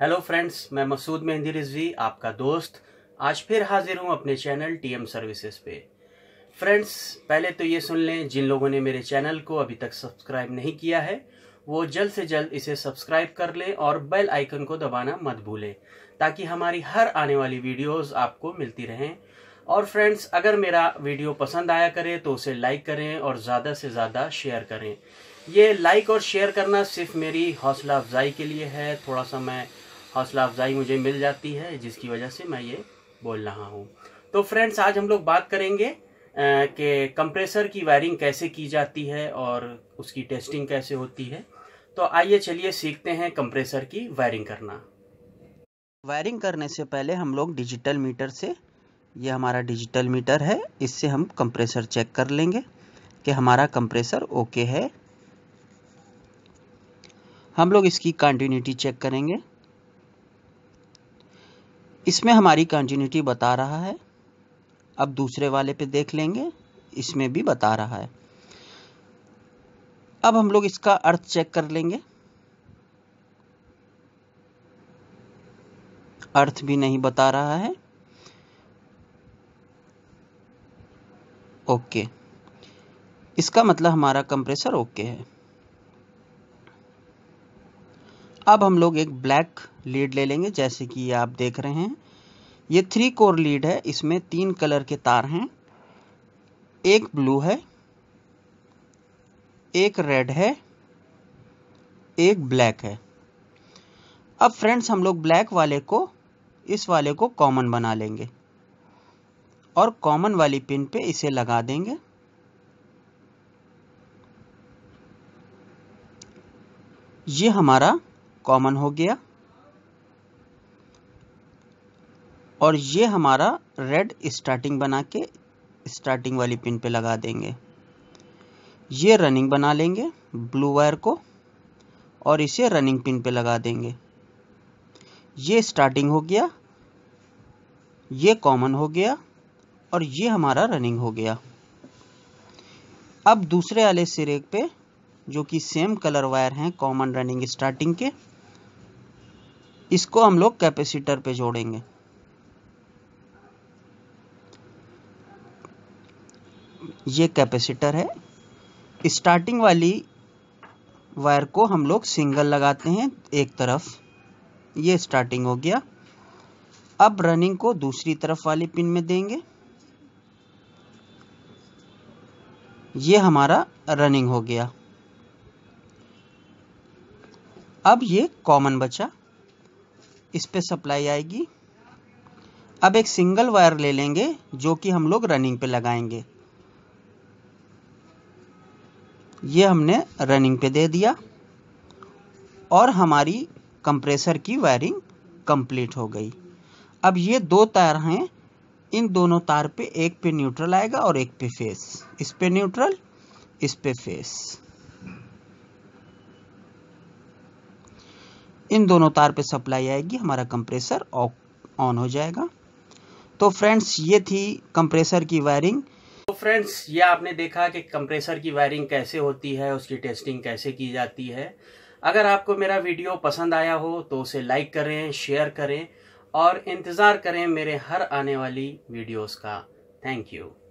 hello friends मैं मसूद मेहंदी रिजवी आपका दोस्त आज फिर हाजिर हूँ अपने चैनल टीएम सर्विसेज पे फ्रेंड्स पहले तो ये सुन लें जिन लोगों ने मेरे चैनल को अभी तक सब्सक्राइब नहीं किया है वो जल्द से जल्द इसे सब्सक्राइब कर लें और बेल आइकन को दबाना मत भूलें ताकि हमारी हर आने वाली वीडियोज़ आपको मिलती रहें और फ्रेंड्स अगर मेरा वीडियो पसंद आया करे तो उसे लाइक करें और ज़्यादा से ज़्यादा शेयर करें ये लाइक और शेयर करना सिर्फ मेरी हौसला अफजाई के लिए है थोड़ा सा मैं हौसला अफजाई मुझे मिल जाती है जिसकी वजह से मैं ये बोल रहा हूँ तो फ्रेंड्स आज हम लोग बात करेंगे कि कंप्रेसर की वायरिंग कैसे की जाती है और उसकी टेस्टिंग कैसे होती है तो आइए चलिए सीखते हैं कंप्रेसर की वायरिंग करना वायरिंग करने से पहले हम लोग डिजिटल मीटर से ये हमारा डिजिटल मीटर है इससे हम कंप्रेसर चेक कर लेंगे कि हमारा कंप्रेसर ओके है हम लोग इसकी कंटिन्यूटी चेक करेंगे इसमें हमारी कंटिन्यूटी बता रहा है अब दूसरे वाले पे देख लेंगे इसमें भी बता रहा है अब हम लोग इसका अर्थ चेक कर लेंगे अर्थ भी नहीं बता रहा है ओके इसका मतलब हमारा कंप्रेसर ओके है अब हम लोग एक ब्लैक लीड ले लेंगे जैसे कि ये आप देख रहे हैं ये थ्री कोर लीड है इसमें तीन कलर के तार हैं एक ब्लू है एक रेड है एक ब्लैक है अब फ्रेंड्स हम लोग ब्लैक वाले को इस वाले को कॉमन बना लेंगे और कॉमन वाली पिन पे इसे लगा देंगे ये हमारा कॉमन हो गया और ये हमारा रेड स्टार्टिंग बना के स्टार्टिंग वाली पिन पे लगा देंगे ये रनिंग बना लेंगे ब्लू वायर को और इसे रनिंग पिन पे लगा देंगे ये स्टार्टिंग हो गया ये कॉमन हो गया और ये हमारा रनिंग हो गया अब दूसरे वाले सिरे पे जो कि सेम कलर वायर हैं कॉमन रनिंग स्टार्टिंग के इसको हम लोग कैपेसिटर पे जोड़ेंगे ये कैपेसिटर है स्टार्टिंग वाली वायर को हम लोग सिंगल लगाते हैं एक तरफ ये स्टार्टिंग हो गया अब रनिंग को दूसरी तरफ वाली पिन में देंगे ये हमारा रनिंग हो गया अब ये कॉमन बचा इस पर सप्लाई आएगी अब एक सिंगल वायर ले लेंगे जो कि हम लोग रनिंग पे लगाएंगे ये हमने रनिंग पे दे दिया और हमारी कंप्रेसर की वायरिंग कंप्लीट हो गई अब ये दो तार हैं इन दोनों तार पे एक पे न्यूट्रल आएगा और एक पे फेस इस पे न्यूट्रल इस पे फेस इन दोनों तार पे सप्लाई आएगी हमारा कंप्रेसर ऑन हो जाएगा तो फ्रेंड्स ये थी कंप्रेसर की वायरिंग तो फ्रेंड्स ये आपने देखा कि कंप्रेसर की वायरिंग कैसे होती है उसकी टेस्टिंग कैसे की जाती है अगर आपको मेरा वीडियो पसंद आया हो तो उसे लाइक करें शेयर करें और इंतज़ार करें मेरे हर आने वाली वीडियोस का थैंक यू